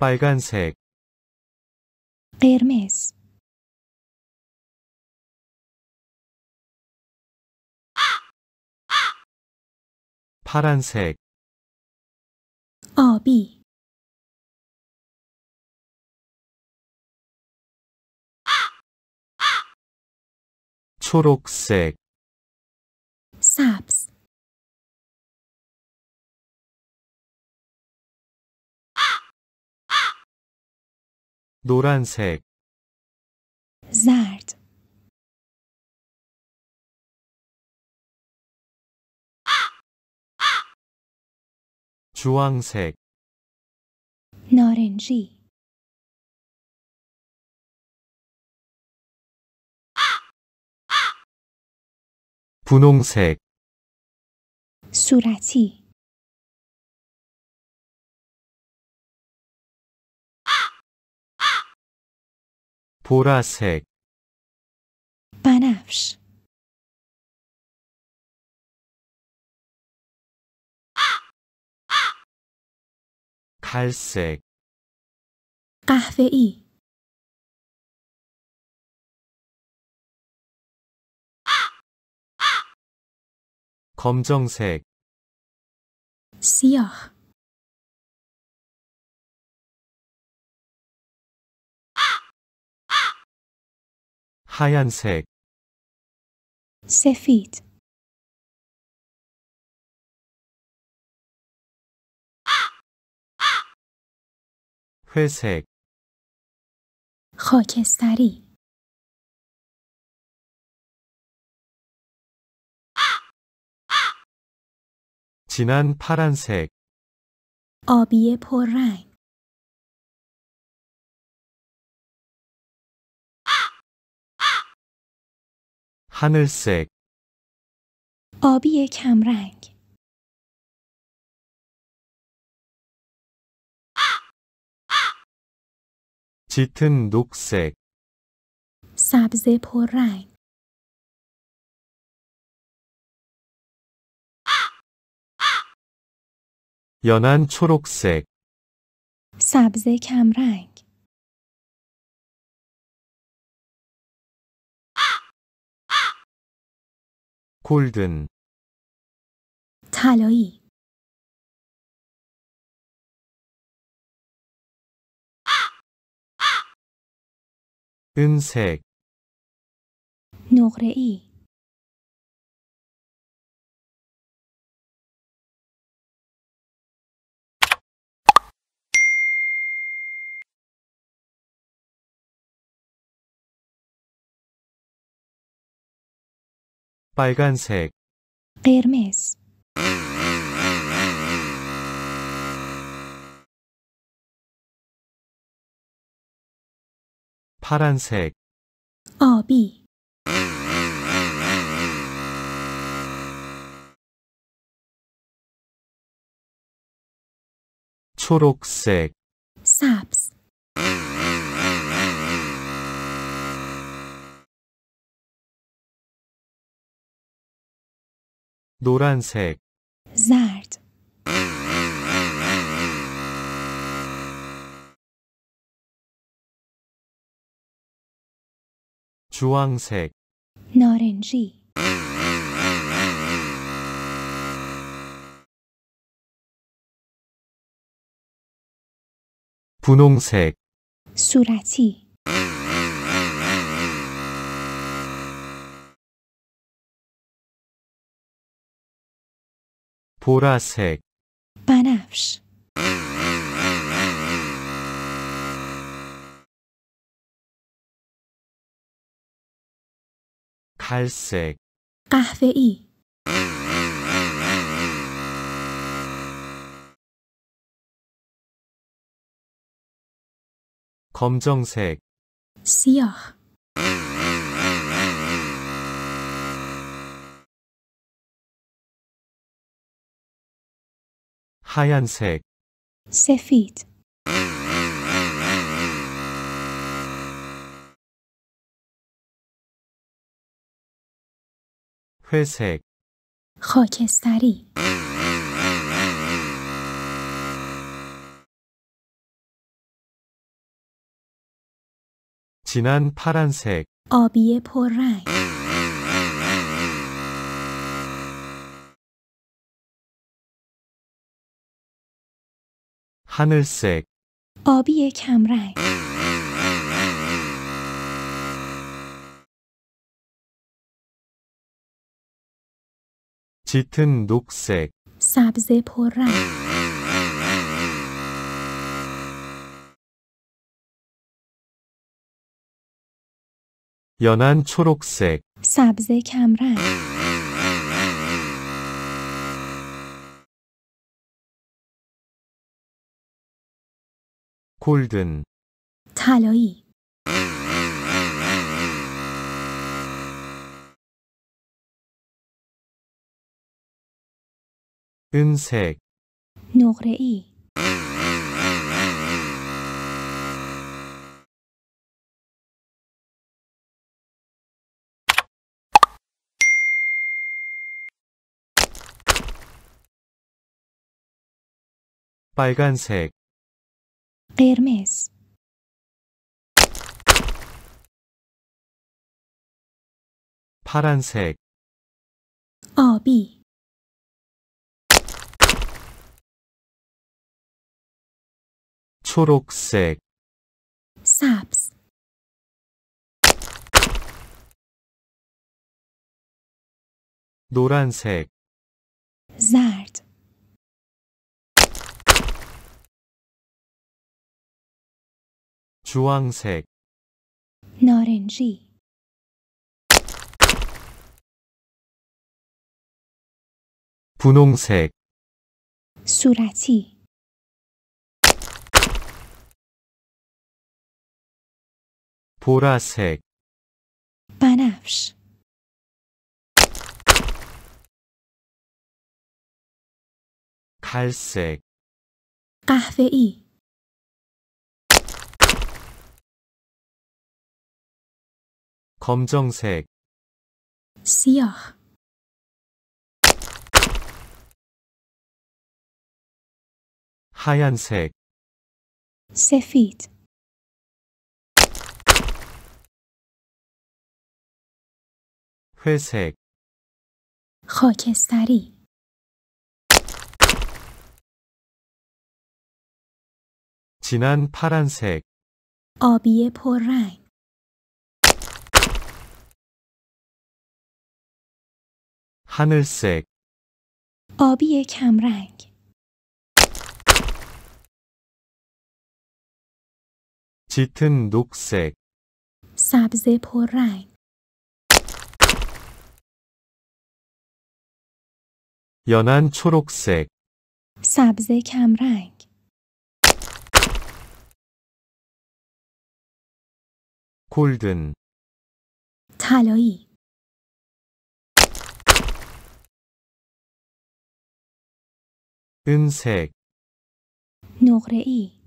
빨간색 قرمز 파란색 آبی 초록색 سبز 노란색 زرد 주황색 نارنجی 분홍색 صورتی 보라색 بنفش 갈색 قهوه‌ای 검정색 سیاه 하얀색 سفید 회색 خاکستری 진한 파란색 آبی پررنگ 하늘색 آبی کمرنگ 짙은 녹색 سبز پررنگ 연한 초록색 سبز کمرنگ 골든 차려이 은색 노래이 빨간색 قرمز 파란색 آبی 초록색 سبز 노란색 زرد 주황색 نارنجی 분홍색 صورتی 보라색 بنفش 갈색 قهوه‌ای 검정색 سیاه 하얀색 سفید 회색 خاکستری 진한 파란색 آبی پررنگ 하늘색 آبی کمرنگ 짙은 녹색 سبز پررنگ 연한 초록색 سبز کمرنگ 골든 자려이 은색 노그레이 빨간색 قرمز 파란색 آبی 초록색 سبز 노란색 زرد 주황색 나렌지 분홍색 수라지 보라색 바나프스 갈색 ق ه 이 검정색 سیاه 하얀색 سفید 회색 خاکستری 진한 파란색 آبی پررنگ 하늘색 آبی کمرنگ 짙은 녹색 سبز پررنگ 연한 초록색 سبز کمرنگ گلدن طلایی 은색 노그레이